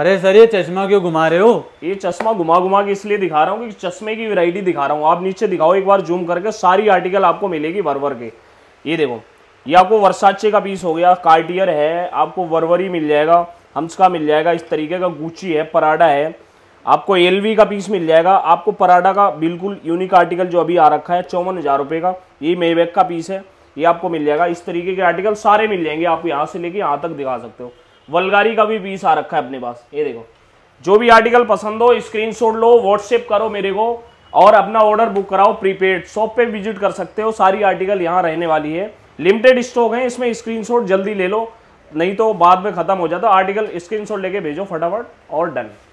अरे सर ये चश्मा क्यों घुमा रहे हो ये चश्मा घुमा घुमा के इसलिए दिखा रहा हूँ कि चश्मे की वैरायटी दिखा रहा हूँ आप नीचे दिखाओ एक बार जूम करके सारी आर्टिकल आपको मिलेगी वर्वर के ये देखो ये आपको वर्साचे का पीस हो गया कार्टियर है आपको वरवरी मिल जाएगा हम्स का मिल जाएगा इस तरीके का गुची है पराडा है आपको एल का पीस मिल जाएगा आपको पराडा का बिल्कुल यूनिक आर्टिकल जो अभी आ रखा है चौवन हज़ार रुपये का ये मेबैक का पीस है ये आपको मिल जाएगा इस तरीके के आर्टिकल सारे मिल जाएंगे आप यहाँ से लेके यहाँ तक दिखा सकते हो वलगारी का भी बीस आ रखा है अपने पास ये देखो जो भी आर्टिकल पसंद हो स्क्रीन लो व्हाट्सएप करो मेरे को और अपना ऑर्डर बुक कराओ प्रीपेड शॉप पे विजिट कर सकते हो सारी आर्टिकल यहाँ रहने वाली है लिमिटेड स्टॉक है इसमें स्क्रीनशॉट जल्दी ले लो नहीं तो बाद में ख़त्म हो जाता आर्टिकल स्क्रीनशॉट लेके भेजो फटाफट और डन